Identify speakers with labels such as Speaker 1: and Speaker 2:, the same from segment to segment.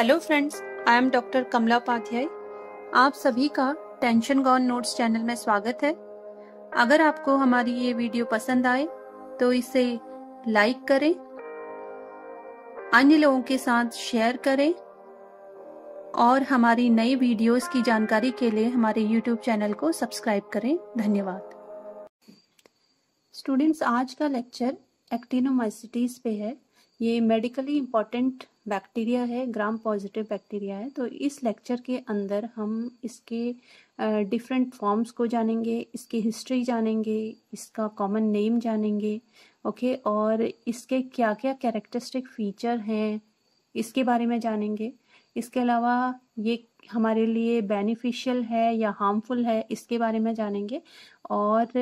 Speaker 1: Hello friends I am doctor Kamla Upadhyay आप सभी का टेंशन गॉन नोट्स चैनल में स्वागत है अगर आपको हमारी ये वीडियो पसंद आए तो इसे लाइक करें अन्य लोगों के साथ शेयर करें और हमारी नई वीडियोस की जानकारी के लिए हमारे यूट्यूब चैनल को सब्सक्राइब करें धन्यवाद स्टूडेंट्स आज का लेक्चर एक्टिनोमाइसिटीज पे है ये मेडिकली इम्पॉर्टेंट बैक्टीरिया है ग्राम पॉजिटिव बैक्टीरिया है तो इस लेक्चर के अंदर हम इसके डिफरेंट फॉर्म्स को जानेंगे इसकी हिस्ट्री जानेंगे इसका कॉमन नेम जानेंगे ओके और इसके क्या क्या कैरेक्टरिस्टिक फीचर हैं इसके बारे में जानेंगे इसके अलावा ये हमारे लिए बेनिफिशियल है या हार्मफुल है इसके बारे में जानेंगे और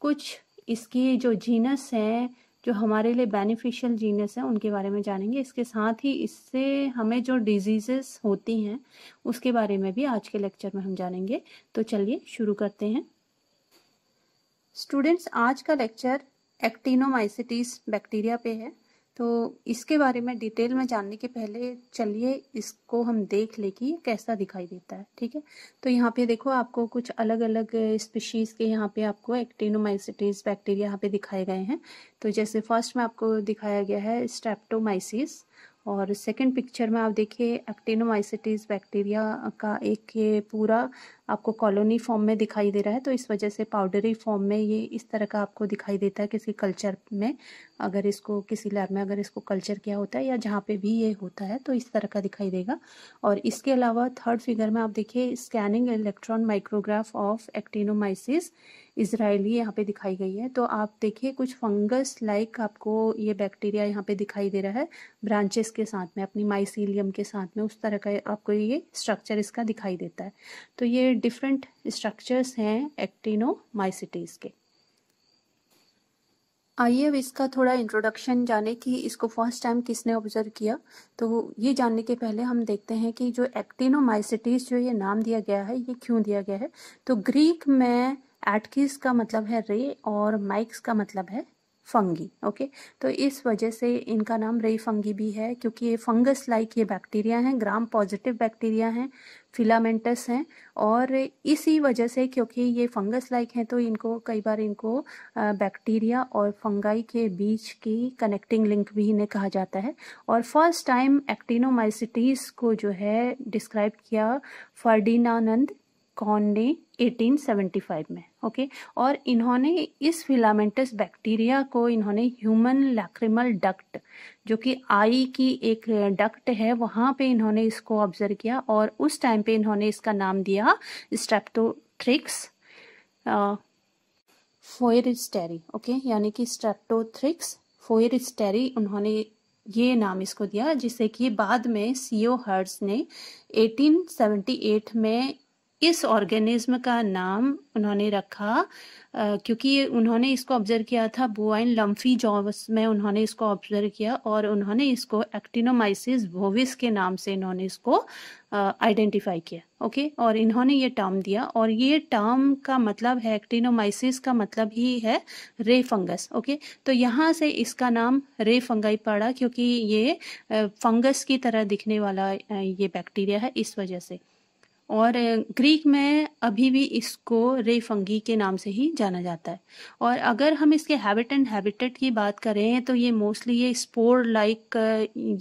Speaker 1: कुछ इसकी जो जीनस हैं जो हमारे लिए बेनिफिशियल जीनस है उनके बारे में जानेंगे इसके साथ ही इससे हमें जो डिजीजेस होती हैं उसके बारे में भी आज के लेक्चर में हम जानेंगे तो चलिए शुरू करते हैं स्टूडेंट्स आज का लेक्चर एक्टिनोमाइसिटीज बैक्टीरिया पे है तो इसके बारे में डिटेल में जानने के पहले चलिए इसको हम देख ले कि कैसा दिखाई देता है ठीक है तो यहाँ पे देखो आपको कुछ अलग अलग स्पीशीज़ के यहाँ पे आपको एक्टिनोमाइसिटीज बैक्टीरिया यहाँ पे दिखाए गए हैं तो जैसे फर्स्ट में आपको दिखाया गया है स्ट्रेप्टोमाइसिस और सेकंड पिक्चर में आप देखिए एक्टिनोमाइसिटीज बैक्टीरिया का एक पूरा आपको कॉलोनी फॉर्म में दिखाई दे रहा है तो इस वजह से पाउडरी फॉर्म में ये इस तरह का आपको दिखाई देता है किसी कल्चर में अगर इसको किसी लैब में अगर इसको कल्चर किया होता है या जहाँ पे भी ये होता है तो इस तरह का दिखाई देगा और इसके अलावा थर्ड फिगर में आप देखिए scanning electron micrograph of actinomyces israelii यहाँ पे दिखाई गई है तो आप देखिए कुछ फंगस लाइक आपको ये बैक्टीरिया यहाँ पे दिखाई दे रहा है ब्रांचेस के साथ में अपनी माइसीलियम के साथ में उस तरह का आपको ये स्ट्रक्चर इसका दिखाई देता है तो ये डिफरेंट स्ट्रक्चर्स हैं एक्टिनो माइसिटीज के आइए अब इसका थोड़ा इंट्रोडक्शन जाने कि इसको फर्स्ट टाइम किसने ऑब्जर्व किया तो ये जानने के पहले हम देखते हैं कि जो एक्टिनोमाइसिटीज जो ये नाम दिया गया है ये क्यों दिया गया है तो ग्रीक में एटकिस का मतलब है रे और माइक्स का मतलब है फंगी ओके तो इस वजह से इनका नाम रे फंगी भी है क्योंकि ये फंगस लाइक ये बैक्टीरिया हैं ग्राम पॉजिटिव बैक्टीरिया हैं फिलामेंटस हैं और इसी वजह से क्योंकि ये फंगस लाइक हैं तो इनको कई बार इनको बैक्टीरिया और फंगाई के बीच की कनेक्टिंग लिंक भी इन्हें कहा जाता है और फर्स्ट टाइम एक्टिनोमाइसिटीज़ को जो है डिस्क्राइब किया फर्डिनानंद कौन ने 1875 में ओके और इन्होंने इस फिलामेंटस बैक्टीरिया को इन्होंने ह्यूमन लैक्रिमल डक्ट जो कि आई की एक डक्ट है वहां पे इन्होंने इसको ऑब्जर्व किया और उस टाइम पे इन्होंने इसका नाम दिया स्ट्रेप्टोथ्रिक्स फोयरिस्टेरी ओके यानी कि स्ट्रेप्टोथ्रिक्स फोयरिस्टेरी उन्होंने ये नाम इसको दिया जिसे कि बाद में सीओ हर्ट्स ने 1878 में इस ऑर्गेनिज्म का नाम उन्होंने रखा क्योंकि उन्होंने इसको ऑब्जर्व किया था बुआइन लम्फी जॉब्स में उन्होंने इसको ऑब्जर्व किया और उन्होंने इसको एक्टिनोमाइसिस वोविस के नाम से इन्होंने इसको आइडेंटिफाई किया ओके और इन्होंने ये टर्म दिया और ये टर्म का मतलब है एक्टिनोमाइसिस का मतलब ही है रे फंगस ओके तो यहाँ से इसका नाम रे फंगाई पड़ा क्योंकि ये फंगस की तरह दिखने वाला ये बैक्टीरिया है इस वजह से और ग्रीक में अभी भी इसको रे फंगी के नाम से ही जाना जाता है और अगर हम इसके हैबिट एंड हैबिटेट की बात करें तो ये मोस्टली ये स्पोर लाइक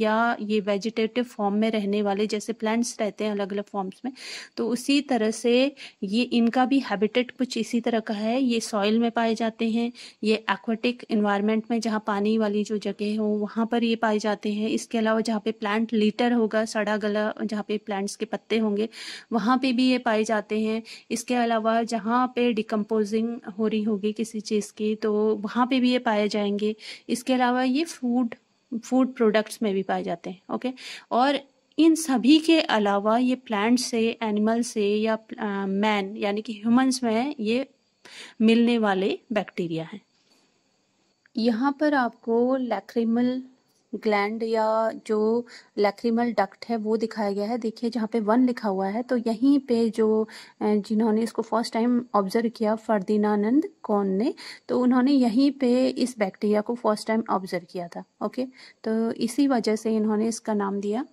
Speaker 1: या ये वेजिटेटिव फॉर्म में रहने वाले जैसे प्लांट्स रहते हैं अलग अलग फॉर्म्स में तो उसी तरह से ये इनका भी हैबिटेट कुछ इसी तरह का है ये सॉइल में पाए जाते हैं ये एक्वाटिक इन्वायरमेंट में जहाँ पानी वाली जो जगह हो वहाँ पर ये पाए जाते हैं इसके अलावा जहाँ पे प्लांट लीटर होगा सड़ा गला जहाँ पे प्लांट्स के पत्ते होंगे वहाँ पे भी ये पाए जाते हैं इसके अलावा जहाँ पे डिकम्पोजिंग हो रही होगी किसी चीज़ की तो वहाँ पे भी ये पाए जाएंगे इसके अलावा ये फूड फूड प्रोडक्ट्स में भी पाए जाते हैं ओके और इन सभी के अलावा ये प्लांट से एनिमल से या मैन यानी कि ह्यूमंस में ये मिलने वाले बैक्टीरिया हैं यहाँ पर आपको लैक्रिमल ग्लैंड या जो लैक्रिमल डक्ट है वो दिखाया गया है देखिए जहाँ पे वन लिखा हुआ है तो यहीं पे जो जिन्होंने इसको फर्स्ट टाइम ऑब्जर्व किया फर्दीनानंद कौन ने तो उन्होंने यहीं पे इस बैक्टीरिया को फर्स्ट टाइम ऑब्जर्व किया था ओके तो इसी वजह से इन्होंने इसका नाम दिया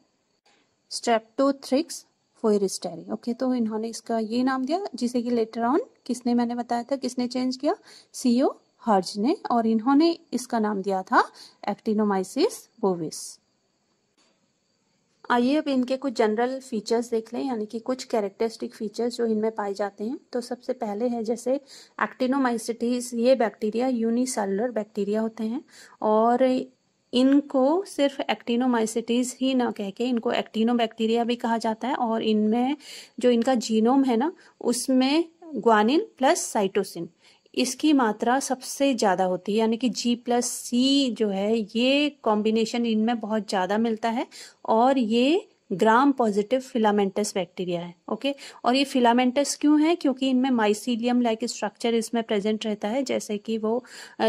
Speaker 1: स्ट्रेप्टोथ्रिक्स फोयरिस्टेरी ओके तो इन्होंने इसका ये नाम दिया जिसे कि लेटर ऑन किसने मैंने बताया था किसने चेंज किया सीओ हर्ज ने और इन्होंने इसका नाम दिया था एक्टिनोमाइसिस बोविस आइए अब इनके कुछ जनरल फीचर्स देख लें यानी कि कुछ कैरेक्टरिस्टिक फीचर्स जो इनमें पाए जाते हैं तो सबसे पहले है जैसे एक्टिनोमाइसिटीज ये बैक्टीरिया यूनिसेलुलर बैक्टीरिया होते हैं और इनको सिर्फ एक्टिनोमाइसिटीज ही ना कह के इनको एक्टिनो बैक्टीरिया भी कहा जाता है और इनमें जो इनका जीनोम है ना उसमें ग्वानिन प्लस साइटोसिन इसकी मात्रा सबसे ज़्यादा होती है यानी कि जी प्लस सी जो है ये कॉम्बिनेशन इनमें बहुत ज़्यादा मिलता है और ये ग्राम पॉजिटिव फिलामेंटस बैक्टीरिया है ओके और ये फिलामेंटस क्यों है क्योंकि इनमें माइसीलियम लाइक स्ट्रक्चर इसमें प्रेजेंट रहता है जैसे कि वो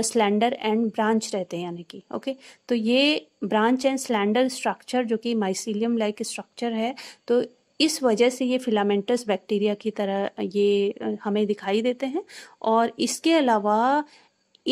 Speaker 1: स्लैंडर एंड ब्रांच रहते हैं यानी कि ओके तो ये ब्रांच एंड स्लैंडर स्ट्रक्चर जो कि माइसीलियम लाइक स्ट्रक्चर है तो इस वजह से ये फिलामेंटस बैक्टीरिया की तरह ये हमें दिखाई देते हैं और इसके अलावा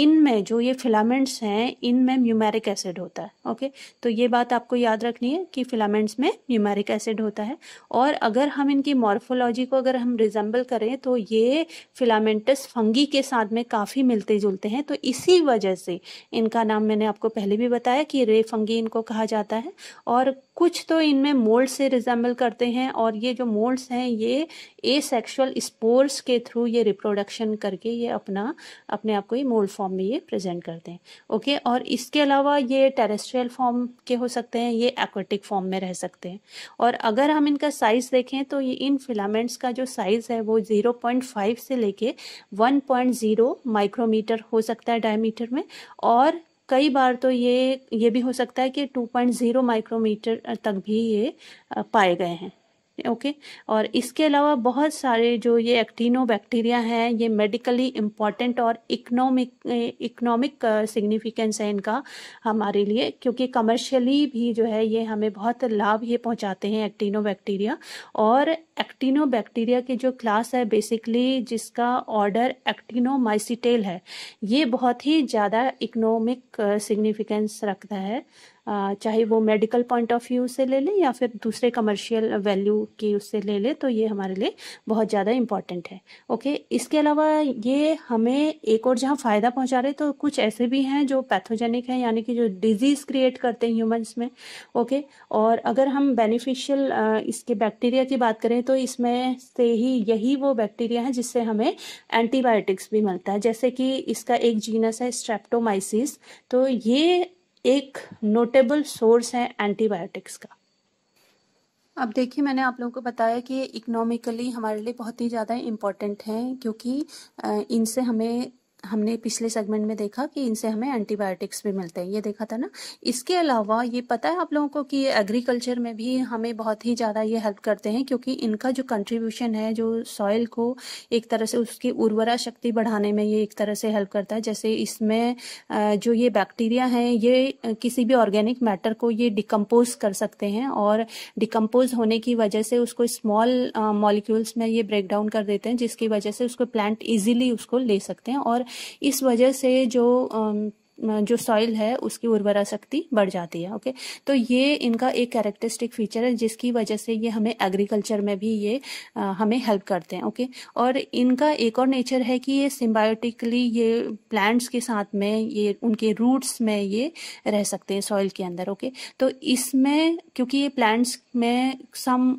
Speaker 1: इनमें जो ये फिलामेंट्स हैं इनमें म्यूमेरिक एसिड होता है ओके तो ये बात आपको याद रखनी है कि फिलामेंट्स में म्यूमेरिक एसिड होता है और अगर हम इनकी मॉर्फोलॉजी को अगर हम रिजेंबल करें तो ये फिलामेंटस फंगी के साथ में काफ़ी मिलते जुलते हैं तो इसी वजह से इनका नाम मैंने आपको पहले भी बताया कि रे फंगी इनको कहा जाता है और कुछ तो इनमें मोल्ड से रिजेंबल करते हैं और ये जो मोल्ड्स हैं ये ए सेक्शुअल स्पोर्स के थ्रू ये रिप्रोडक्शन करके ये अपना अपने आप को ये मोल्ड फॉर्म फॉर्म में ये प्रेजेंट करते हैं ओके और इसके अलावा ये टेरेस्ट्रियल फॉर्म के हो सकते हैं ये एक्वेटिक फॉर्म में रह सकते हैं और अगर हम इनका साइज़ देखें तो ये इन फिलामेंट्स का जो साइज़ है वो 0.5 से लेके 1.0 माइक्रोमीटर हो सकता है डायमीटर में और कई बार तो ये ये भी हो सकता है कि 2.0 माइक्रोमीटर तक भी ये पाए गए हैं ओके और इसके अलावा बहुत सारे जो ये एक्टिनो बैक्टीरिया हैं ये मेडिकली इम्पॉर्टेंट और इकोनॉमिक इकोनॉमिक सिग्निफिकेंस है इनका हमारे लिए क्योंकि कमर्शियली भी जो है ये हमें बहुत लाभ ये पहुंचाते हैं एक्टिनो बैक्टीरिया और एक्टिनो बैक्टीरिया के जो क्लास है बेसिकली जिसका ऑर्डर एक्टिनोमाइसिटेल है ये बहुत ही ज़्यादा इकोनॉमिक सिग्निफिकेंस रखता है चाहे वो मेडिकल पॉइंट ऑफ व्यू से ले लें या फिर दूसरे कमर्शियल वैल्यू की उससे ले लें तो ये हमारे लिए बहुत ज़्यादा इम्पॉर्टेंट है ओके इसके अलावा ये हमें एक और जहाँ फ़ायदा पहुँचा रहे तो कुछ ऐसे भी हैं जो पैथोजेनिक हैं यानी कि जो डिजीज़ क्रिएट करते हैं ह्यूमन्स में ओके और अगर हम बेनिफिशियल इसके बैक्टीरिया की बात करें तो इसमें से ही यही वो बैक्टीरिया है जिससे हमें एंटीबायोटिक्स भी मिलता है जैसे कि इसका एक जीनस है स्ट्रेप्टोमाइसिस तो ये एक नोटेबल सोर्स है एंटीबायोटिक्स का अब देखिए मैंने आप लोगों को बताया कि इकोनॉमिकली हमारे लिए बहुत ही ज़्यादा इम्पॉर्टेंट हैं क्योंकि इनसे हमें हमने पिछले सेगमेंट में देखा कि इनसे हमें एंटीबायोटिक्स भी मिलते हैं ये देखा था ना इसके अलावा ये पता है आप लोगों को कि एग्रीकल्चर में भी हमें बहुत ही ज़्यादा ये हेल्प करते हैं क्योंकि इनका जो कंट्रीब्यूशन है जो सॉइल को एक तरह से उसकी उर्वरा शक्ति बढ़ाने में ये एक तरह से हेल्प करता है जैसे इसमें जो ये बैक्टीरिया हैं ये किसी भी ऑर्गेनिक मैटर को ये डिकम्पोज कर सकते हैं और डिकम्पोज होने की वजह से उसको स्मॉल मॉलिक्यूल्स में ये ब्रेक डाउन कर देते हैं जिसकी वजह से उसको प्लांट ईजिली उसको ले सकते हैं और इस वजह से जो जो सॉइल है उसकी उर्वरा शक्ति बढ़ जाती है ओके तो ये इनका एक कैरेक्टरिस्टिक फीचर है जिसकी वजह से ये हमें एग्रीकल्चर में भी ये हमें हेल्प करते हैं ओके और इनका एक और नेचर है कि ये सिम्बायोटिकली ये प्लांट्स के साथ में ये उनके रूट्स में ये रह सकते हैं सॉइल के अंदर ओके तो इसमें क्योंकि ये प्लांट्स में सम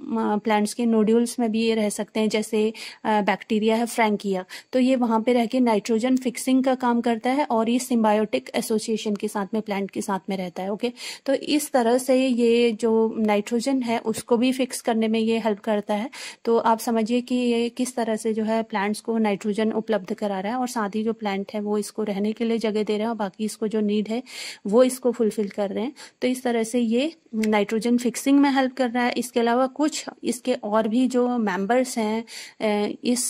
Speaker 1: प्लांट्स के नोड्यूल्स में भी ये रह सकते हैं जैसे बैक्टीरिया है फ्रेंकिया तो ये वहाँ पर रह के नाइट्रोजन फिक्सिंग का काम करता है और ये सिम्बायोटिक एक एसोसिएशन के साथ में प्लांट के साथ में रहता है ओके तो इस तरह से ये जो नाइट्रोजन है उसको भी फिक्स करने में ये हेल्प करता है तो आप समझिए कि ये किस तरह से जो है प्लांट्स को नाइट्रोजन उपलब्ध करा रहा है और साथ ही जो प्लांट है वो इसको रहने के लिए जगह दे रहे हैं और बाकी इसको जो नीड है वो इसको फुलफिल कर रहे हैं तो इस तरह से ये नाइट्रोजन फिक्सिंग में हेल्प कर रहा है इसके अलावा कुछ इसके और भी जो मेंबर्स हैं इस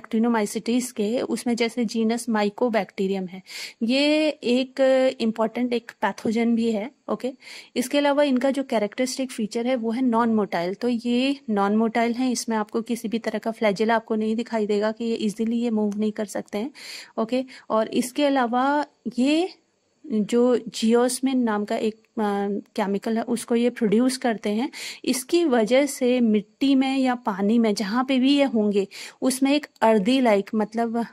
Speaker 1: एक्टिनोमाइसिटीज के उसमें जैसे जीनस माइकोबैक्टीरियम है ये एक इम्पॉर्टेंट एक पैथोजन भी है ओके इसके अलावा इनका जो कैरेक्टरिस्टिक फीचर है वो है नॉन मोटाइल तो ये नॉन मोटाइल है इसमें आपको किसी भी तरह का फ्लैजिला आपको नहीं दिखाई देगा कि ये इजिली ये मूव नहीं कर सकते हैं ओके और इसके अलावा ये जो जियोसमिन नाम का एक केमिकल है उसको ये प्रोड्यूस करते हैं इसकी वजह से मिट्टी में या पानी में जहाँ पे भी ये होंगे उसमें एक अर्दी लाइक मतलब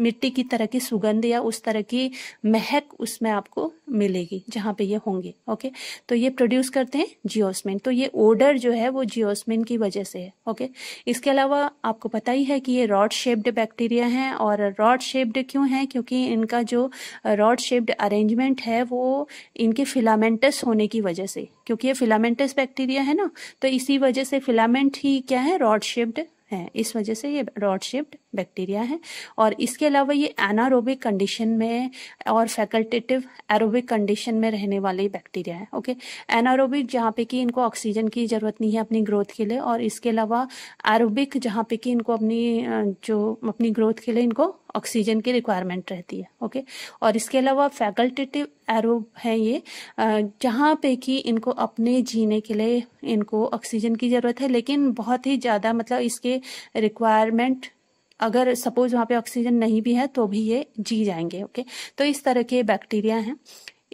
Speaker 1: मिट्टी की तरह की सुगंध या उस तरह की महक उसमें आपको मिलेगी जहाँ पे ये होंगे ओके तो ये प्रोड्यूस करते हैं जियोस्मिन तो ये ओडर जो है वो जियोस्मिन की वजह से है ओके इसके अलावा आपको पता ही है कि ये रॉड शेप्ड बैक्टीरिया हैं और रॉड शेप्ड क्यों है क्योंकि इनका जो रॉड शेप्ड अरेंजमेंट है वो इनके फिलामेंट फिलामेंटस होने की वजह से क्योंकि ये फिलामेंटस बैक्टीरिया है ना तो इसी वजह से फिलामेंट ही क्या है रॉड शेप्ड है इस वजह से ये रॉड शेप्ड बैक्टीरिया है और इसके अलावा ये एनारोबिक कंडीशन में और फैकल्टेटिव एरोबिक कंडीशन में रहने वाले बैक्टीरिया है ओके एनारोबिक जहाँ पे कि इनको ऑक्सीजन की ज़रूरत नहीं है अपनी ग्रोथ के लिए और इसके अलावा एरोबिक जहाँ पे कि इनको अपनी जो अपनी ग्रोथ के लिए इनको ऑक्सीजन की रिक्वायरमेंट रहती है ओके और इसके अलावा फैकल्टेटिव एरो हैं ये जहाँ पे कि इनको अपने जीने के लिए इनको ऑक्सीजन की ज़रूरत है लेकिन बहुत ही ज़्यादा मतलब इसके रिक्वायरमेंट अगर सपोज वहाँ पे ऑक्सीजन नहीं भी है तो भी ये जी जाएंगे ओके तो इस तरह के बैक्टीरिया हैं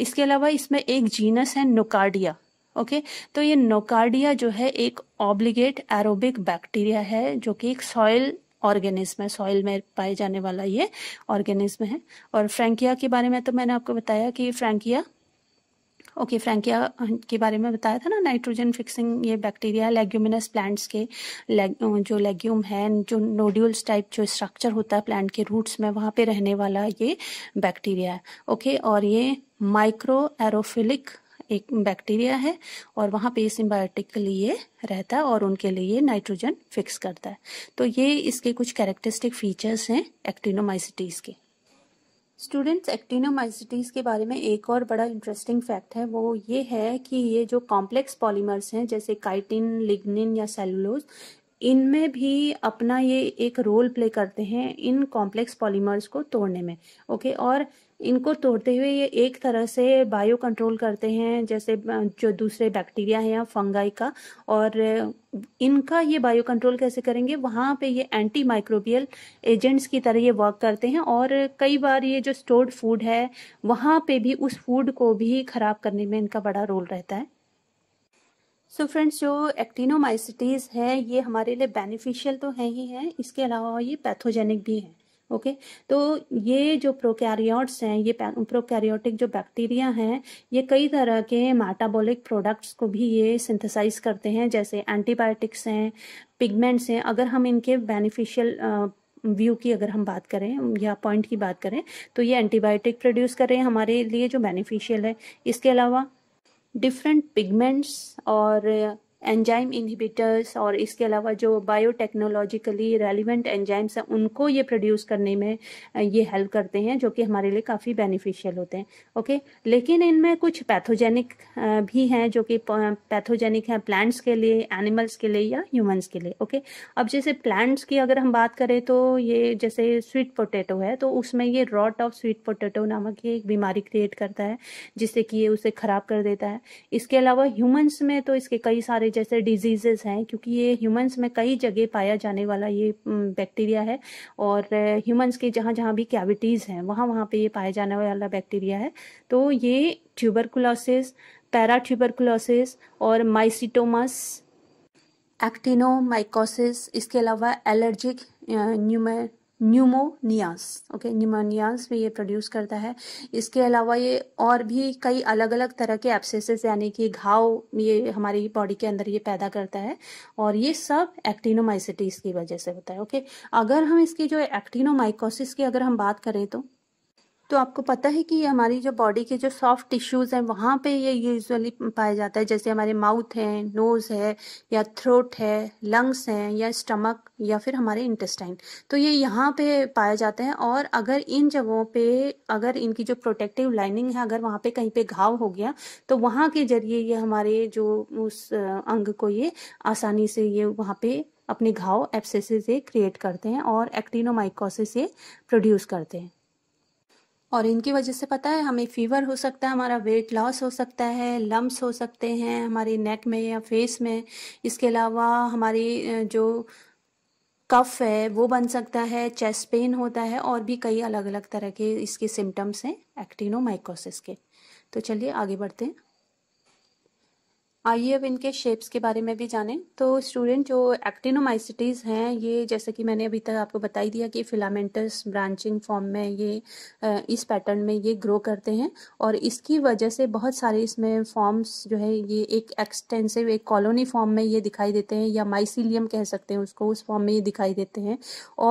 Speaker 1: इसके अलावा इसमें एक जीनस है नोकार्डिया ओके तो ये नोकार्डिया जो है एक ऑब्लिगेट एरोबिक बैक्टीरिया है जो कि एक सॉइल ऑर्गेनिज्म है सॉइल में पाए जाने वाला ये ऑर्गेनिज्म है और फ्रेंकिया के बारे में तो मैंने आपको बताया कि फ्रेंकिया ओके फ्रेंकिया के बारे में बताया था ना नाइट्रोजन फिक्सिंग ये बैक्टीरिया लेग्यूमिनस प्लांट्स के जो लेग्यूम है जो नोड्यूल्स टाइप जो स्ट्रक्चर होता है प्लांट के रूट्स में वहाँ पे रहने वाला ये बैक्टीरिया है ओके और ये माइक्रो एरोफिलिक एक बैक्टीरिया है और वहाँ पे सिम्बायोटिक के लिए रहता है और उनके लिए नाइट्रोजन फिक्स करता है तो ये इसके कुछ कैरेक्टरिस्टिक फीचर्स हैं एक्टिनोमाइसिटीज़ के स्टूडेंट्स एक्टिनोमाइसिटीज़ के बारे में एक और बड़ा इंटरेस्टिंग फैक्ट है वो ये है कि ये जो कॉम्प्लेक्स पॉलीमर्स हैं जैसे काइटिन लिग्निन या सेलुलोज इनमें भी अपना ये एक रोल प्ले करते हैं इन कॉम्प्लेक्स पॉलीमर्स को तोड़ने में ओके और इनको तोड़ते हुए ये एक तरह से बायो कंट्रोल करते हैं जैसे जो दूसरे बैक्टीरिया हैं या फंगाई का और इनका ये बायो कंट्रोल कैसे करेंगे वहाँ पे ये एंटी माइक्रोबियल एजेंट्स की तरह ये वर्क करते हैं और कई बार ये जो स्टोर्ड फूड है वहाँ पे भी उस फूड को भी खराब करने में इनका बड़ा रोल रहता है सो so फ्रेंड्स जो एक्टिनोमाइसिटीज़ है ये हमारे लिए बेनिफिशियल तो है ही है इसके अलावा ये पैथोजेनिक भी है ओके तो ये जो प्रोकैरियोट्स हैं ये प्रोकैरियोटिक जो बैक्टीरिया हैं ये कई तरह के मेटाबॉलिक प्रोडक्ट्स को भी ये सिंथेसाइज करते हैं जैसे एंटीबायोटिक्स हैं पिगमेंट्स हैं अगर हम इनके बेनिफिशियल व्यू की अगर हम बात करें या पॉइंट की बात करें तो ये एंटीबायोटिक प्रोड्यूस कर रहे हैं हमारे लिए जो बेनिफिशियल है इसके अलावा डिफरेंट पिगमेंट्स और एंजाइम इनहिबिटर्स और इसके अलावा जो बायोटेक्नोलॉजिकली रेलिवेंट एंजाइम्स हैं उनको ये प्रोड्यूस करने में ये हेल्प करते हैं जो कि हमारे लिए काफ़ी बेनिफिशियल होते हैं ओके लेकिन इनमें कुछ पैथोजेनिक भी हैं जो कि पैथोजेनिक हैं प्लांट्स के लिए एनिमल्स के लिए या ह्यूमंस के लिए ओके अब जैसे प्लांट्स की अगर हम बात करें तो ये जैसे स्वीट पोटैटो है तो उसमें ये रॉट ऑफ स्वीट पोटैटो नामक ये एक बीमारी क्रिएट करता है जिससे कि ये उसे ख़राब कर देता है इसके अलावा ह्यूमंस में तो इसके कई सारे जैसे डिजीज़ेस हैं क्योंकि ये ह्यूमंस में कई जगह पाया जाने वाला ये बैक्टीरिया है और ह्यूमंस के जहाँ जहाँ भी कैविटीज़ हैं वहाँ वहाँ पे ये पाया जाने वाला बैक्टीरिया है तो ये ट्यूबरकुलोसिस ट्यूबरकुलोसिस और माइसिटोमस एक्टिनोमाइकोसिस इसके अलावा एलर्जिक न्यूमे न्यूमोनियास ओके न्यूमोनियास में ये प्रोड्यूस करता है इसके अलावा ये और भी कई अलग अलग तरह के एब्सेसेस यानी कि घाव ये हमारी बॉडी के अंदर ये पैदा करता है और ये सब एक्टिनोमाइसिटीज की वजह से होता है ओके okay? अगर हम इसकी जो एक्टिनोमाइकोसिस की अगर हम बात करें तो तो आपको पता है कि हमारी जो बॉडी के जो सॉफ्ट टिश्यूज़ हैं वहाँ पे ये यूजुअली पाया जाता है जैसे हमारे माउथ है नोज़ है या थ्रोट है लंग्स हैं या स्टमक या फिर हमारे इंटेस्टाइन तो ये यहाँ पे पाया जाता है और अगर इन जगहों पे अगर इनकी जो प्रोटेक्टिव लाइनिंग है अगर वहाँ पे कहीं पे घाव हो गया तो वहाँ के जरिए ये हमारे जो उस अंग को ये आसानी से ये वहाँ पे अपने घाव एप्सेसिस क्रिएट करते हैं और एक्टिनोमाइकोसिस ये प्रोड्यूस करते हैं और इनकी वजह से पता है हमें फीवर हो सकता है हमारा वेट लॉस हो सकता है लम्स हो सकते हैं हमारे नेक में या फेस में इसके अलावा हमारी जो कफ है वो बन सकता है चेस्ट पेन होता है और भी कई अलग अलग तरह के इसके सिम्टम्स हैं एक्टिनोमाइकोसिस के तो चलिए आगे बढ़ते हैं आइए अब इनके शेप्स के बारे में भी जानें तो स्टूडेंट जो एक्टिनोमाइसिटीज़ हैं ये जैसे कि मैंने अभी तक आपको बताई दिया कि फिलामेंटस ब्रांचिंग फॉर्म में ये इस पैटर्न में ये ग्रो करते हैं और इसकी वजह से बहुत सारे इसमें फॉर्म्स जो है ये एक एक्सटेंसिव एक कॉलोनी फॉर्म में ये दिखाई देते हैं या माइसीलियम कह सकते हैं उसको उस फॉर्म में ये दिखाई देते हैं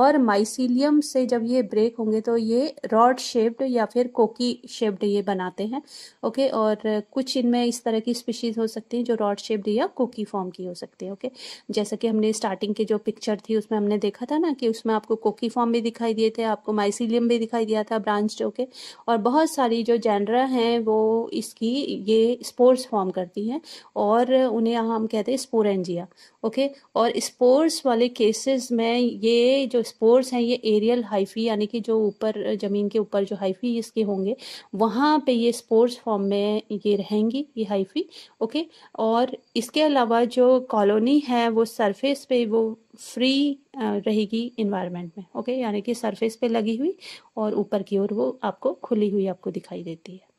Speaker 1: और माइसीलियम से जब ये ब्रेक होंगे तो ये रॉड शेप्ड या फिर कोकी शेप्ड ये बनाते हैं ओके और कुछ इनमें इस तरह की स्पीशीज़ हो सकती हैं जो रॉड शेप दी या कोकी फॉर्म की हो सकती है ओके जैसा कि हमने स्टार्टिंग के जो पिक्चर थी उसमें हमने देखा था ना कि उसमें आपको कोकी फॉर्म भी दिखाई दिए थे आपको माइसिलियम भी दिखाई दिया था ब्रांच ओके और बहुत सारी जो जेनरा हैं वो इसकी ये स्पोर्स फॉर्म करती हैं और उन्हें हम कहते हैं स्पोरेंजिया ओके और स्पोर्स वाले केसेस में ये जो स्पोर्स हैं ये एरियल हाइफी यानी कि जो ऊपर ज़मीन के ऊपर जो हाइफी इसके होंगे वहाँ पे ये स्पोर्स फॉर्म में ये रहेंगी ये हाइफी ओके और इसके अलावा जो कॉलोनी है वो सरफेस पे वो फ्री रहेगी इन्वायरमेंट में ओके यानी कि सरफेस पे लगी हुई और ऊपर की ओर वो आपको खुली हुई आपको दिखाई देती है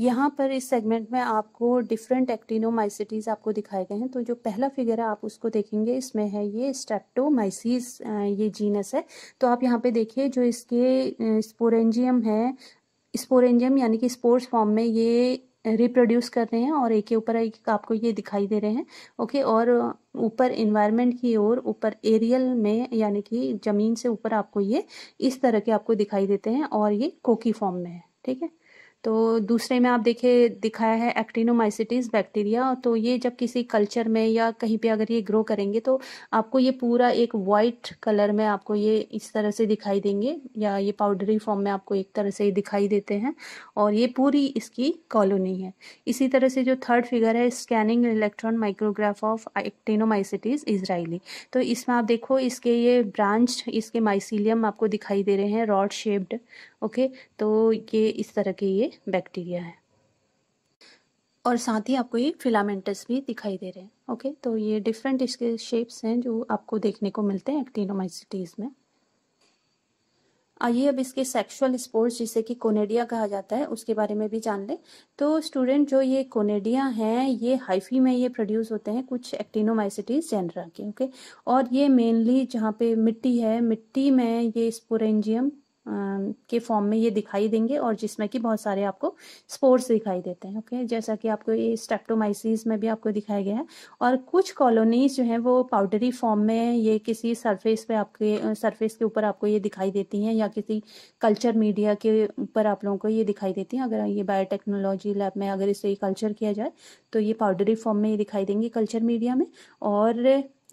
Speaker 1: यहाँ पर इस सेगमेंट में आपको डिफरेंट एक्टिनोमाइसिटीज आपको दिखाए गए हैं तो जो पहला फिगर है आप उसको देखेंगे इसमें है ये स्टेप्टोमाइसिस ये जीनस है तो आप यहाँ पे देखिए जो इसके स्पोरेंजियम है स्पोरेंजियम यानी कि स्पोर्स फॉर्म में ये रिप्रोड्यूस कर रहे हैं और एक के ऊपर एक आपको ये दिखाई दे रहे हैं ओके और uh, ऊपर इन्वायरमेंट की ओर ऊपर एरियल में यानी कि ज़मीन से ऊपर आपको ये इस तरह के आपको दिखाई देते हैं और ये कोकी फॉर्म में है ठीक है तो दूसरे में आप देखिए दिखाया है एक्टिनोमाइसिटीज बैक्टीरिया तो ये जब किसी कल्चर में या कहीं पे अगर ये ग्रो करेंगे तो आपको ये पूरा एक वाइट कलर में आपको ये इस तरह से दिखाई देंगे या ये पाउडरी फॉर्म में आपको एक तरह से दिखाई देते हैं और ये पूरी इसकी कॉलोनी है इसी तरह से जो थर्ड फिगर है scanning electron micrograph of actinomycetes israelii तो इसमें आप देखो इसके ये ब्रांच इसके माइसिलियम आपको दिखाई दे रहे हैं रॉड शेप्ड ओके तो ये इस तरह के ये बैक्टीरिया है और साथ ही आपको ये फिलामेंटस भी दिखाई दे रहे हैं ओके तो ये डिफरेंट इसके शेप्स हैं जो आपको देखने को मिलते हैं एक्टिनोमाइसिटीज में आइए अब इसके सेक्सुअल स्पोर्ट्स जिसे कि कोनेडिया कहा जाता है उसके बारे में भी जान लें तो स्टूडेंट जो ये कोनेडिया हैं ये हाइफी में ये प्रोड्यूस होते हैं कुछ एक्टिनोमाइसिटीज जेनरा के ओके और ये मेनली जहाँ पे मिट्टी है मिट्टी में ये स्पोरेंजियम के फॉर्म में ये दिखाई देंगे और जिसमें कि बहुत सारे आपको स्पोर्ट्स दिखाई देते हैं ओके जैसा कि आपको ये स्टेप्टोमाइसिस में भी आपको दिखाया गया है और कुछ कॉलोनीज जो हैं वो पाउडरी फॉर्म में ये किसी सरफेस पे आपके सरफेस के ऊपर आपको ये दिखाई देती हैं या किसी कल्चर मीडिया के ऊपर आप लोगों को ये दिखाई देती हैं अगर ये बायोटेक्नोलॉजी लैब में अगर इसे कल्चर किया जाए तो ये पाउडरी फॉर्म में ये दिखाई देंगी कल्चर मीडिया में और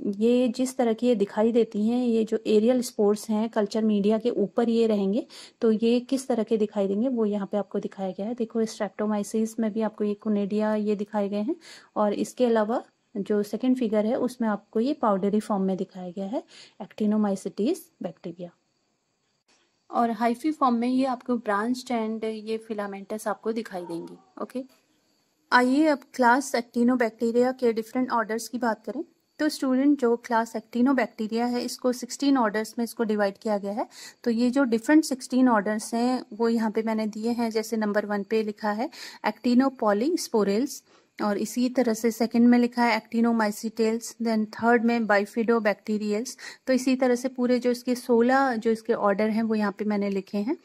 Speaker 1: ये जिस तरह की ये दिखाई देती हैं ये जो एरियल स्पोर्ट्स हैं कल्चर मीडिया के ऊपर ये रहेंगे तो ये किस तरह के दिखाई देंगे वो यहाँ पे आपको दिखाया गया है देखो स्ट्रेप्टोमाइसिस में भी आपको ये कुनेडिया ये दिखाए गए हैं और इसके अलावा जो सेकेंड फिगर है उसमें आपको ये पाउडरी फॉर्म में दिखाया गया है एक्टिनोमाइसिटीज बैक्टीरिया और हाइफी फॉर्म में ये आपको ब्रांच एंड ये फिलामेंटस आपको दिखाई देंगी ओके आइए अब क्लास एक्टिनो बैक्टीरिया के डिफरेंट ऑर्डर्स की बात करें तो स्टूडेंट जो क्लास बैक्टीरिया है इसको 16 ऑर्डर्स में इसको डिवाइड किया गया है तो ये जो डिफरेंट 16 ऑर्डर्स हैं वो यहाँ पे मैंने दिए हैं जैसे नंबर वन पे लिखा है पॉली स्पोरेल्स और इसी तरह से सेकंड में लिखा है माइसीटेल्स देन थर्ड में बाइफिडो बैक्टीरियल्स तो इसी तरह से पूरे जो इसके सोलह जो इसके ऑर्डर हैं वो यहाँ पे मैंने लिखे हैं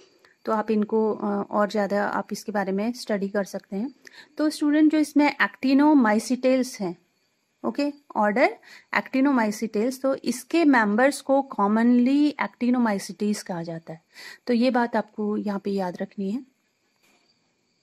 Speaker 1: तो आप इनको और ज़्यादा आप इसके बारे में स्टडी कर सकते हैं तो स्टूडेंट जो इसमें माइसीटेल्स हैं ओके ऑर्डर एक्टिनोमाइसिटेल्स तो इसके मेंबर्स को कॉमनली एक्टिनोमाइसिटीज कहा जाता है तो ये बात आपको यहाँ पे याद रखनी है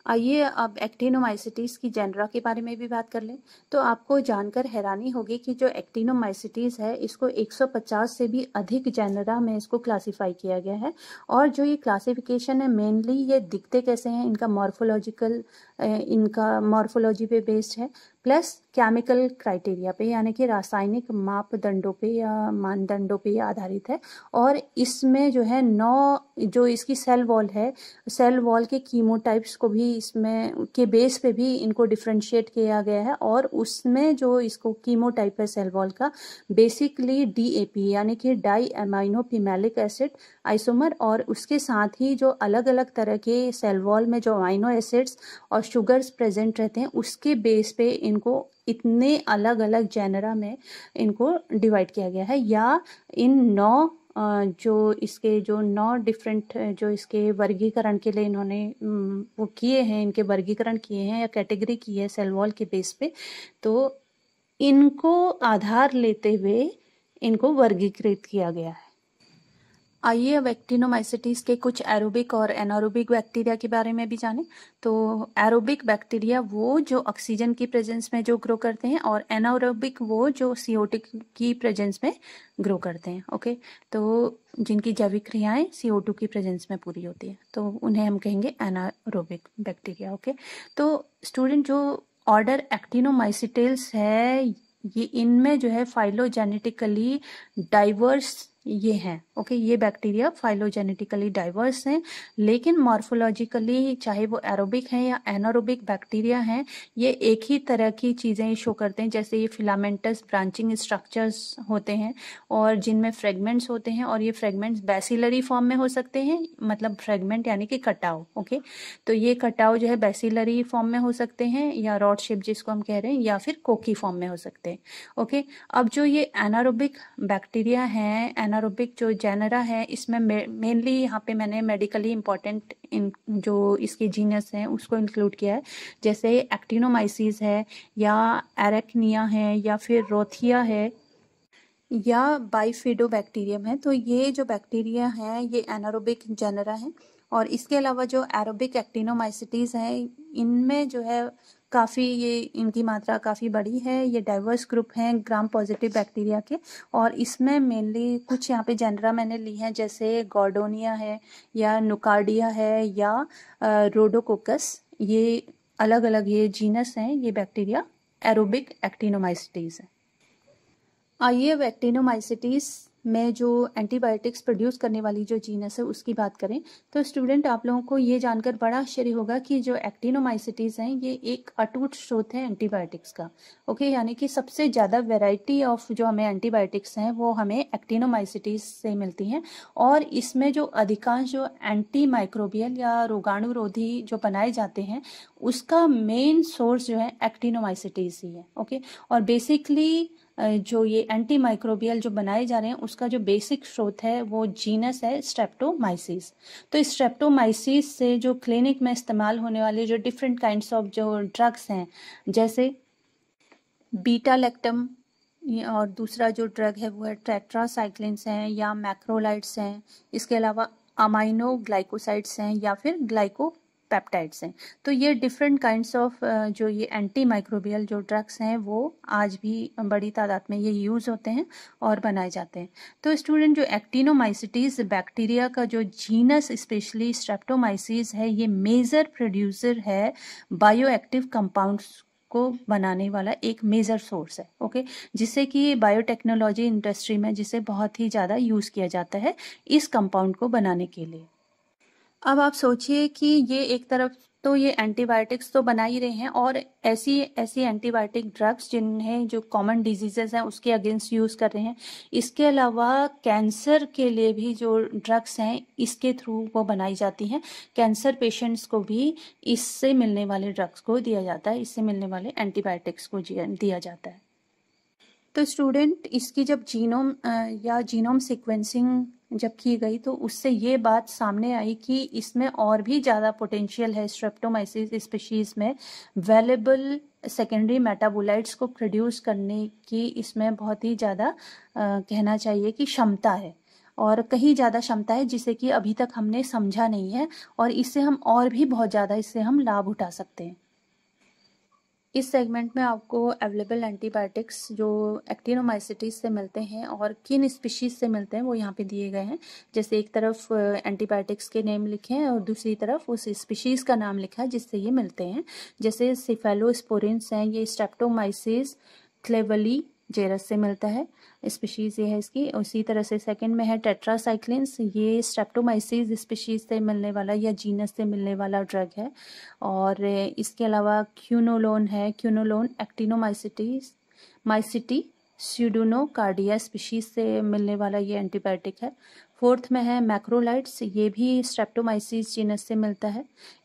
Speaker 1: आइए अब एक्टिनोमाइसिटीज की जेनरा के बारे में भी बात कर लें तो आपको जानकर हैरानी होगी कि जो एक्टिनोमाइसिटीज है इसको 150 से भी अधिक जेनरा में इसको क्लासिफाई किया गया है और जो ये क्लासिफिकेशन है मेनली ये दिखते कैसे हैं इनका मॉर्फोलॉजिकल इनका मॉर्फोलॉजी पे बेस्ड है प्लस केमिकल क्राइटेरिया पे यानी कि रासायनिक मापदंडों पे या मानदंडों पे आधारित है और इसमें जो है नौ जो इसकी सेल वॉल है सेल वॉल के कीमोटाइप्स को भी इसमें के बेस पे भी इनको डिफ्रेंशिएट किया गया है और उसमें जो इसको कीमोटाइप है सेल वॉल का बेसिकली डीएपी यानी कि diaminopimelic acid isomer और उसके साथ ही जो अलग अलग तरह के सेल वॉल में जो अमाइनो एसिड्स और शुगर्स प्रेजेंट रहते हैं उसके बेस पे इनको इतने अलग अलग जेनरा में इनको डिवाइड किया गया है या इन नौ जो इसके जो नौ डिफरेंट जो इसके वर्गीकरण के लिए इन्होंने वो किए हैं इनके वर्गीकरण किए हैं या कैटेगरी की है सेलवॉल के बेस पे तो इनको आधार लेते हुए इनको वर्गीकृत किया गया है आइए अब एक्टिनोमाइसिटीज़ के कुछ एरोबिक और एनारोबिक बैक्टीरिया के बारे में भी जाने तो एरोबिक बैक्टीरिया वो जो ऑक्सीजन की प्रेजेंस में जो ग्रो करते हैं और एनारोबिक वो जो सीओटिक की प्रेजेंस में ग्रो करते हैं ओके तो जिनकी जैविक क्रियाएं सीओ टू की प्रेजेंस में पूरी होती है तो उन्हें हम कहेंगे एनारोबिक बैक्टीरिया ओके तो स्टूडेंट जो ऑर्डर एक्टिनोमाइसिटेल्स है ये इनमें जो है फाइलोजेनेटिकली डाइवर्स ये हैं ओके ये बैक्टीरिया फाइलोजेनेटिकली डाइवर्स हैं लेकिन मॉर्फोलॉजिकली चाहे वो एरोबिक हैं या एनारोबिक बैक्टीरिया हैं ये एक ही तरह की चीज़ें शो करते हैं जैसे ये फिलामेंटस ब्रांचिंग स्ट्रक्चर्स होते हैं और जिनमें फ्रेगमेंट्स होते हैं और ये फ्रेगमेंट्स बेसिलरी फॉर्म में हो सकते हैं मतलब फ्रेगमेंट यानी कि कटाव ओके तो ये कटाव जो है बेसिलरी फॉर्म में हो सकते हैं या रॉड शेप जिसको हम कह रहे हैं या फिर कोकी फॉर्म में हो सकते हैं ओके अब जो ये एनारोबिक बैक्टीरिया हैं एना एनारोबिक जो जेनरा है इसमें मेनली यहाँ पे मैंने मेडिकली इम्पॉर्टेंट जो इसके जीनस हैं उसको इंक्लूड किया है जैसे एक्टिनोमाइसिस है या एरेक्निया है या फिर रोथिया है या बाइफिडो बैक्टीरियम है तो ये जो बैक्टीरिया हैं ये एनारोबिक जेनरा है और इसके अलावा जो एरोबिक एक्टिनोमाइसिटीज़ हैं इनमें जो है काफ़ी ये इनकी मात्रा काफ़ी बड़ी है ये डाइवर्स ग्रुप हैं ग्राम पॉजिटिव बैक्टीरिया के और इसमें मेनली कुछ यहाँ पे जनरा मैंने ली हैं जैसे गॉर्डोनिया है या नुकार्डिया है या रोडोकोकस ये अलग अलग ये जीनस हैं ये बैक्टीरिया एरोबिक एक्टिनोमाइसिटीज़ है आइए एक्टिनोमाइसिटीज़ मैं जो एंटीबायोटिक्स प्रोड्यूस करने वाली जो जीनस है उसकी बात करें तो स्टूडेंट आप लोगों को ये जानकर बड़ा आश्चर्य होगा कि जो एक्टिनोमाइसिटीज़ हैं ये एक अटूट स्रोत है एंटीबायोटिक्स का ओके यानी कि सबसे ज़्यादा वेराइटी ऑफ जो हमें एंटीबायोटिक्स हैं वो हमें एक्टिनोमाइसिटीज़ से मिलती हैं और इसमें जो अधिकांश जो एंटी माइक्रोबियल या रोगाणुरोधी जो बनाए जाते हैं उसका मेन सोर्स जो है एक्टिनोमाइसिटीज़ ही है ओके और बेसिकली जो ये एंटी माइक्रोबियल जो बनाए जा रहे हैं उसका जो बेसिक स्रोत है वो जीनस है स्ट्रेप्टोमाइसिस तो स्ट्रेप्टोमाइसिस से जो क्लिनिक में इस्तेमाल होने वाले जो डिफरेंट काइंड ऑफ जो ड्रग्स हैं जैसे बीटा लेक्टम और दूसरा जो ड्रग है वो है ट्रेट्रासाइक्लिनस हैं या मैक्रोलाइट्स हैं इसके अलावा अमाइनो ग्लाइकोसाइड्स हैं या फिर ग्लाइको पेप्टाइड्स हैं तो ये डिफरेंट काइंड्स ऑफ जो ये एंटी माइक्रोबियल जो ड्रग्स हैं वो आज भी बड़ी तादाद में ये यूज़ होते हैं और बनाए जाते हैं तो स्टूडेंट जो एक्टिनोमाइसिटीज बैक्टीरिया का जो जीनस स्पेशली स्ट्रेप्टोमाइसिस है ये मेजर प्रोड्यूसर है बायो एक्टिव कंपाउंड्स को बनाने वाला एक मेजर सोर्स है ओके जिससे कि बायोटेक्नोलॉजी इंडस्ट्री में जिसे बहुत ही ज़्यादा यूज़ किया जाता है इस कंपाउंड को बनाने के लिए अब आप सोचिए कि ये एक तरफ तो ये एंटीबायोटिक्स तो बना ही रहे हैं और ऐसी ऐसी एंटीबायोटिक ड्रग्स जिन्हें जो कॉमन डिजीजेस हैं उसके अगेंस्ट यूज़ कर रहे हैं इसके अलावा कैंसर के लिए भी जो ड्रग्स हैं इसके थ्रू वो बनाई जाती हैं कैंसर पेशेंट्स को भी इससे मिलने वाले ड्रग्स को दिया जाता है इससे मिलने वाले एंटीबायोटिक्स को दिया जाता है तो स्टूडेंट इसकी जब जीनोम या जीनोम सिक्वेंसिंग जब की गई तो उससे ये बात सामने आई कि इसमें और भी ज़्यादा पोटेंशियल है स्ट्रेप्टोमाइसिस स्पीशीज़ में वेलेबल सेकेंडरी मेटाबोलाइट्स को प्रोड्यूस करने की इसमें बहुत ही ज़्यादा कहना चाहिए कि क्षमता है और कहीं ज़्यादा क्षमता है जिसे कि अभी तक हमने समझा नहीं है और इससे हम और भी बहुत ज़्यादा इससे हम लाभ उठा सकते हैं इस सेगमेंट में आपको अवेलेबल एंटीबायोटिक्स जो एक्टिनोमाइसिटीज से मिलते हैं और किन स्पीशीज से मिलते हैं वो यहाँ पे दिए गए हैं जैसे एक तरफ एंटीबायोटिक्स के नेम लिखे हैं और दूसरी तरफ उस स्पीशीज का नाम लिखा है जिससे ये मिलते हैं जैसे सिफेलोस्पोरेंस हैं ये स्टेप्टोमाइसिस क्लेवली जेरस से मिलता है स्पीशीज़ ये है इसकी उसी तरह से सेकंड में है टेट्रासाइक्लिन्स ये स्ट्रेप्टोमाइसिस स्पीशीज़ से मिलने वाला या जीनस से मिलने वाला ड्रग है और इसके अलावा क्यूनोलोन है क्यूनोलोन एक्टिनोमाइसिटीज माइसिटी स्यूडोनोकार्डिया स्पीशीज़ से मिलने वाला ये एंटीबायोटिक है फोर्थ में है मैक्रोलाइट्स ये भी स्ट्रेप्टोमाइसिस जीनस से मिलता है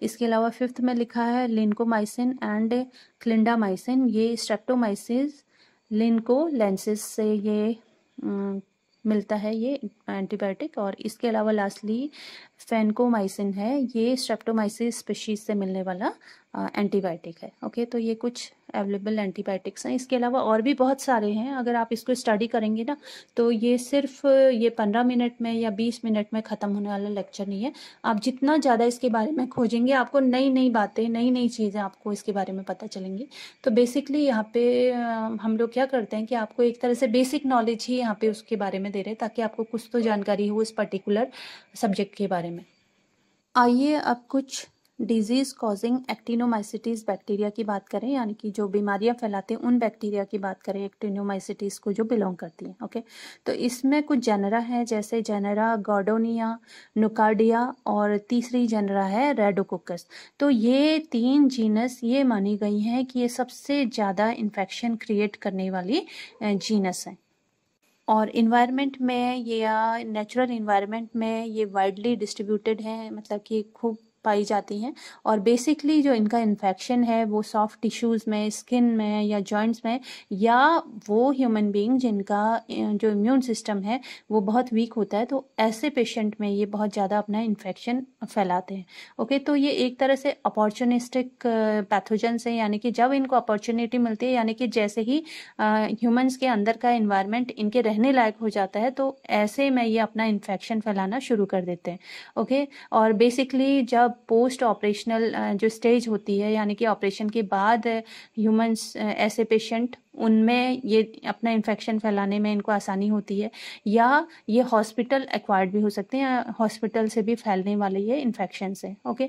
Speaker 1: इसके अलावा फिफ्थ में लिखा है लिनकोमाइसिन एंड क्लिंडामाइसिन ये स्ट्रेप्टोमाइसिस लिनको लेंसेस से ये मिलता है ये एंटीबायोटिक और इसके अलावा लास्टली फैनकोमाइसिन है ये स्ट्रेप्टोमाइसिस स्पेशीज से मिलने वाला एंटीबायोटिक है ओके तो ये कुछ अवेलेबल एंटीबायोटिक्स हैं इसके अलावा और भी बहुत सारे हैं अगर आप इसको स्टडी करेंगे ना तो ये सिर्फ ये पंद्रह मिनट में या बीस मिनट में ख़त्म होने वाला लेक्चर नहीं है आप जितना ज़्यादा इसके बारे में खोजेंगे आपको नई नई बातें नई नई चीज़ें आपको इसके बारे में पता चलेंगी तो बेसिकली यहाँ पे हम लोग क्या करते हैं कि आपको एक तरह से बेसिक नॉलेज ही यहाँ पे उसके बारे में दे रहे हैं ताकि आपको कुछ तो जानकारी हो इस पर्टिकुलर सब्जेक्ट के बारे में आइए अब कुछ डिजीज कॉजिंग एक्टिनोमाइसिटीज बैक्टीरिया की बात करें यानी कि जो बीमारियां फैलाते हैं उन बैक्टीरिया की बात करें एक्टिनोमाइसिटीज को जो बिलोंग करती हैं ओके तो इसमें कुछ जेनरा है जैसे जेनरा गॉडोनिया नुकार्डिया और तीसरी जेनरा है रेडोकोकस तो ये तीन जीनस ये मानी गई हैं कि ये सबसे ज़्यादा इन्फेक्शन क्रिएट करने वाली जीनस हैं और इन्वायरमेंट में या नेचुरल इन्वायरमेंट में ये वाइडली डिस्ट्रीब्यूटेड हैं मतलब कि खूब पाई जाती हैं और बेसिकली जो इनका इन्फेक्शन है वो सॉफ्ट टिश्यूज़ में स्किन में या जॉइंट्स में या वो ह्यूमन बीइंग जिनका जो इम्यून सिस्टम है वो बहुत वीक होता है तो ऐसे पेशेंट में ये बहुत ज़्यादा अपना इन्फेक्शन फैलाते हैं ओके तो ये एक तरह से अपॉर्चुनिस्टिक पैथोजेंस हैं यानी कि जब इनको अपॉर्चुनिटी मिलती है यानी कि जैसे ही ह्यूमन्स के अंदर का इन्वायरमेंट इनके रहने लायक हो जाता है तो ऐसे में ये अपना इन्फेक्शन फैलाना शुरू कर देते हैं ओके और बेसिकली जब पोस्ट ऑपरेशनल uh, जो स्टेज होती है यानी कि ऑपरेशन के बाद ह्यूमंस uh, uh, ऐसे पेशेंट उनमें ये अपना इन्फेक्शन फैलाने में इनको आसानी होती है या ये हॉस्पिटल एक्वायर्ड भी हो सकते हैं हॉस्पिटल से भी फैलने वाले ये इन्फेक्शन है ओके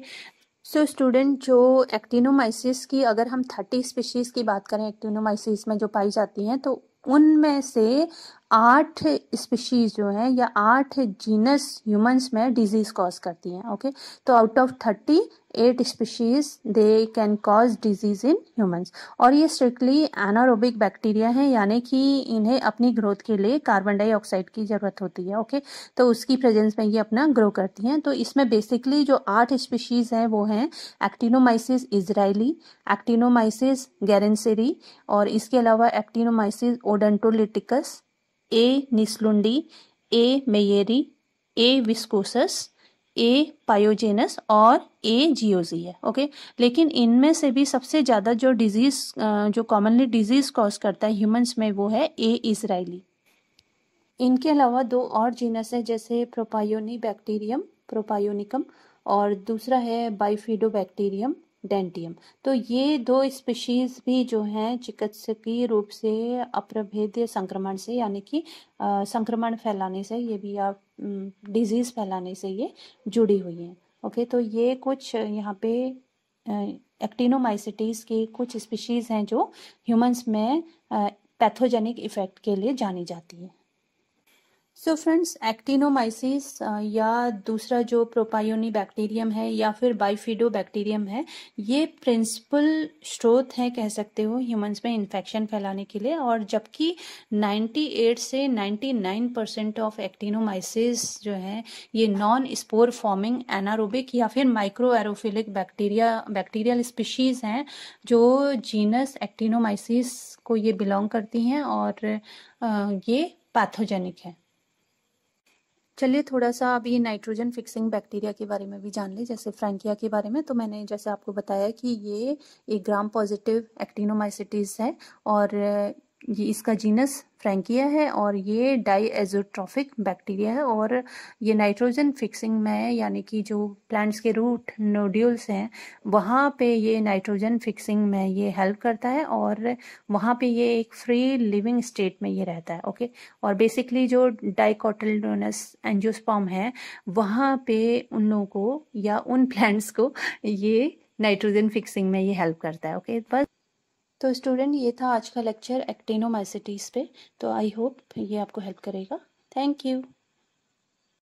Speaker 1: सो so, स्टूडेंट जो एक्टिनोमाइसिस की अगर हम थर्टी स्पीशीज़ की बात करें एक्टिनोमाइसिस में जो पाई जाती हैं तो उनमें से आठ स्पीशीज जो हैं या आठ जीनस ह्यूमंस में डिजीज कॉज करती हैं ओके तो out of thirty eight species they can cause disease in humans और ये स्ट्रिक्टली एनारोबिक बैक्टीरिया हैं यानी कि इन्हें अपनी ग्रोथ के लिए कार्बन डाइऑक्साइड की ज़रूरत होती है ओके तो उसकी प्रेजेंस में ये अपना ग्रो करती हैं तो इसमें बेसिकली जो आठ स्पीशीज हैं वो हैं एक्टिनोमाइसिस इजराइली एक्टिनोमाइसिस गैरेंसेरी और इसके अलावा एक्टिनोमाइसिस ओडेंटोलिटिकस ए निस्लुंडी ए मेयरी ए विस्कोसस ए पायोजेनस और ए जियोजी है ओके लेकिन इनमें से भी सबसे ज़्यादा जो डिजीज जो कॉमनली डिजीज कॉज करता है ह्यूमंस में वो है ए इसराइली इनके अलावा दो और जीनस है जैसे प्रोपायोनी बैक्टीरियम प्रोपायोनिकम और दूसरा है बाइफिडो बैक्टीरियम डेंटियम तो ये दो स्पीशीज भी जो हैं चिकित्सकीय रूप से अप्रभेद्य संक्रमण से यानी कि संक्रमण फैलाने से ये भी या डिजीज फैलाने से ये जुड़ी हुई हैं ओके तो ये कुछ यहाँ पे एक्टिनोमाइसिटीज की कुछ स्पीशीज हैं जो ह्यूमंस में पैथोजेनिक इफेक्ट के लिए जानी जाती है सो फ्रेंड्स एक्टिनोमाइसिस या दूसरा जो प्रोपायोनी बैक्टीरियम है या फिर बाइफिडो बैक्टीरियम है ये प्रिंसिपल स्रोत हैं कह सकते हो ह्यूमंस में इन्फेक्शन फैलाने के लिए और जबकि 98 से 99 परसेंट ऑफ एक्टिनोमाइसिस जो है ये नॉन स्पोर फॉर्मिंग एनारोबिक या फिर microaerophilic bacteria bacterial species हैं जो जीनस एक्टिनोमाइसिस को ये बिलोंग करती हैं और uh, ये पैथोजेनिक है चलिए थोड़ा सा अब ये नाइट्रोजन फिक्सिंग बैक्टीरिया के बारे में भी जान लें जैसे फ्रेंकिया के बारे में तो मैंने जैसे आपको बताया कि ये एक ग्राम पॉजिटिव एक्टिनोमाइसिटीज़ है और ये इसका जीनस फ्रेंकिया है और ये डाई एजोट्रॉफिक बैक्टीरिया है और ये नाइट्रोजन फिक्सिंग में है यानी कि जो प्लांट्स के रूट नोड्यूल्स हैं वहाँ पे ये नाइट्रोजन फिक्सिंग में ये हेल्प करता है और वहाँ पे ये एक फ्री लिविंग स्टेट में ये रहता है ओके और बेसिकली जो डाइकोटलोनस एंजियोस्पॉम है वहाँ पे उन लोगों को या उन प्लांट्स को ये नाइट्रोजन फिक्सिंग में ये हेल्प करता है ओके बस तो स्टूडेंट ये था आज का लेक्चर एक्टेनोमाइसिटीज़ पे तो आई होप ये आपको हेल्प करेगा थैंक यू